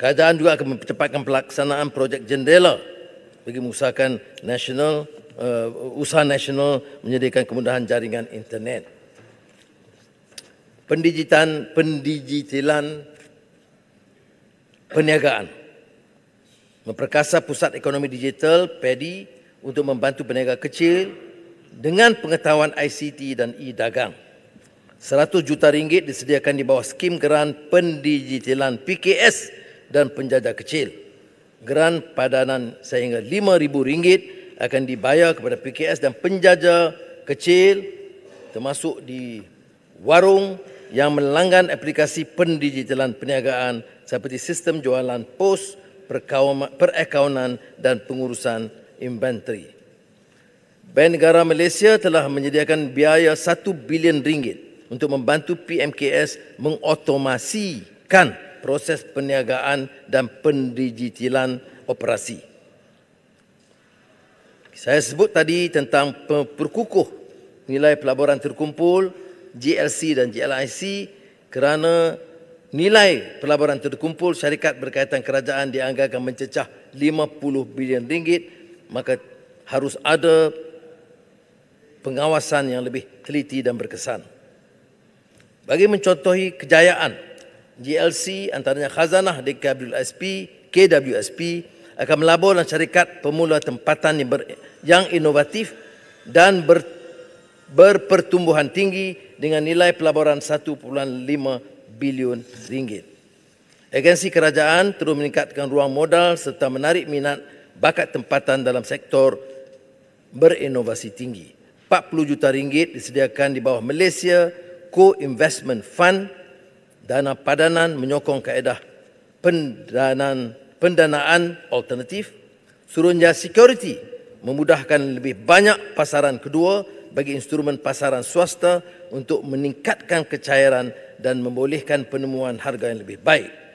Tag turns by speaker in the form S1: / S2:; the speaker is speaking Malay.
S1: Keadaan juga akan mempercepatkan pelaksanaan projek jendela bagi mengusahakan nasional, uh, eh, usaha nasional menyediakan kemudahan jaringan internet. Pendigitan, pendigitalan perniagaan. Memperkasa pusat ekonomi digital, PEDI, untuk membantu peniaga kecil dengan pengetahuan ICT dan e-dagang. 100 juta ringgit disediakan di bawah skim geran pendigitalan PKS dan penjaja kecil. Geran padanan sehingga RM5,000 akan dibayar kepada PKS dan penjaja kecil termasuk di warung yang melanggan aplikasi pendigitalan perniagaan seperti sistem jualan pos, perakaunan dan pengurusan inventory. Bank Negara Malaysia telah menyediakan biaya RM1 bilion ringgit untuk membantu PMKS mengotomasikan proses perniagaan dan pendigitalan operasi. Saya sebut tadi tentang perkukuh nilai pelaburan terkumpul GLC dan GLIC kerana nilai pelaburan terkumpul syarikat berkaitan kerajaan dianggarkan mencecah 50 bilion ringgit maka harus ada pengawasan yang lebih teliti dan berkesan. Bagi mencontohi kejayaan GLC antaranya Khazanah DKWSP, KWSP akan melabur dan syarikat pemula tempatan yang, ber, yang inovatif dan ber, berpertumbuhan tinggi dengan nilai pelaburan 1.5 bilion ringgit. Agensi kerajaan terus meningkatkan ruang modal serta menarik minat bakat tempatan dalam sektor berinovasi tinggi. 40 juta ringgit disediakan di bawah Malaysia Co-Investment Fund dana padanan menyokong kaedah pendanaan, pendanaan alternatif. Suruhanja Security memudahkan lebih banyak pasaran kedua bagi instrumen pasaran swasta untuk meningkatkan kecairan dan membolehkan penemuan harga yang lebih baik.